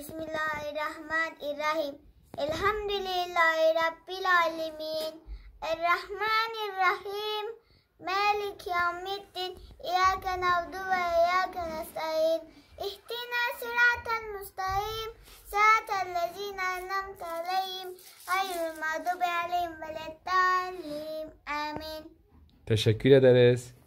Bismillahirrahmanirrahim. Elhamdülillahi Rabbil alemin. Errahmanirrahim. Melik yavmiddin. İyâke navdu ve iyâke nestaîn. İhdina sirâtel müstaîm. Sirâtel lezîne ennemte aleyhim. Hayrul mağdubi aleyhim ve leddâllim. Amin. Teşekkür ederiz.